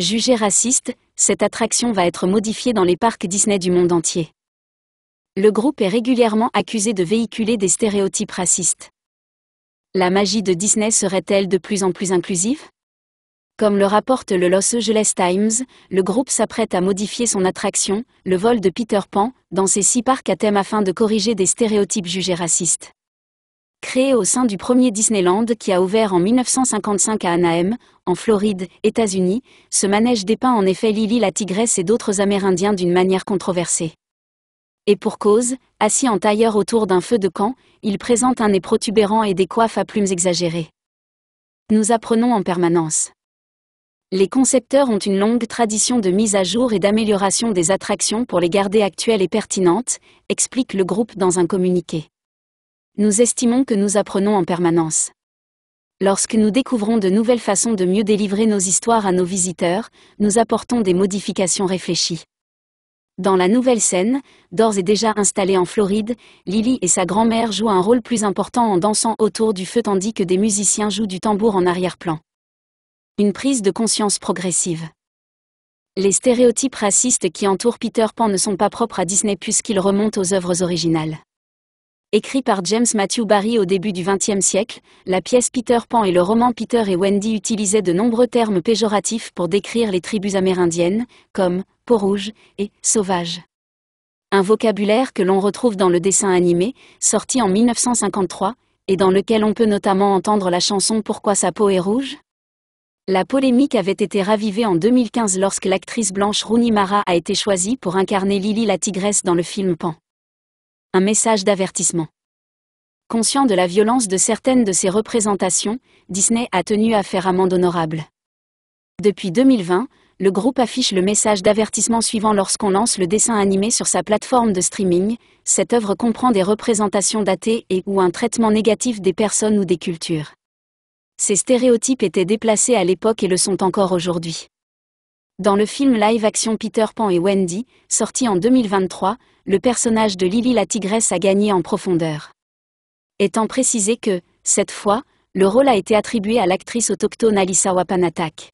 Jugée raciste, cette attraction va être modifiée dans les parcs Disney du monde entier. Le groupe est régulièrement accusé de véhiculer des stéréotypes racistes. La magie de Disney serait-elle de plus en plus inclusive Comme le rapporte le Los Angeles Times, le groupe s'apprête à modifier son attraction, le vol de Peter Pan, dans ses six parcs à thème afin de corriger des stéréotypes jugés racistes créé au sein du premier Disneyland qui a ouvert en 1955 à Anaheim, en Floride, États-Unis, ce manège dépeint en effet Lily la tigresse et d'autres Amérindiens d'une manière controversée. Et pour cause, assis en tailleur autour d'un feu de camp, il présente un nez protubérant et des coiffes à plumes exagérées. Nous apprenons en permanence. Les concepteurs ont une longue tradition de mise à jour et d'amélioration des attractions pour les garder actuelles et pertinentes, explique le groupe dans un communiqué. Nous estimons que nous apprenons en permanence. Lorsque nous découvrons de nouvelles façons de mieux délivrer nos histoires à nos visiteurs, nous apportons des modifications réfléchies. Dans la nouvelle scène, d'ores et déjà installée en Floride, Lily et sa grand-mère jouent un rôle plus important en dansant autour du feu tandis que des musiciens jouent du tambour en arrière-plan. Une prise de conscience progressive. Les stéréotypes racistes qui entourent Peter Pan ne sont pas propres à Disney puisqu'ils remontent aux œuvres originales. Écrit par James Matthew Barry au début du XXe siècle, la pièce Peter Pan et le roman Peter et Wendy utilisaient de nombreux termes péjoratifs pour décrire les tribus amérindiennes, comme peau rouge et sauvage. Un vocabulaire que l'on retrouve dans le dessin animé, sorti en 1953, et dans lequel on peut notamment entendre la chanson Pourquoi sa peau est rouge la polémique avait été ravivée en 2015 lorsque l'actrice blanche Rooney Mara a été choisie pour incarner Lily la tigresse dans le film Pan un message d'avertissement. Conscient de la violence de certaines de ses représentations, Disney a tenu à faire amende honorable. Depuis 2020, le groupe affiche le message d'avertissement suivant lorsqu'on lance le dessin animé sur sa plateforme de streaming, cette œuvre comprend des représentations datées et ou un traitement négatif des personnes ou des cultures. Ces stéréotypes étaient déplacés à l'époque et le sont encore aujourd'hui. Dans le film live-action Peter Pan et Wendy, sorti en 2023, le personnage de Lily la tigresse a gagné en profondeur. Étant précisé que, cette fois, le rôle a été attribué à l'actrice autochtone Alissa Wapanatak.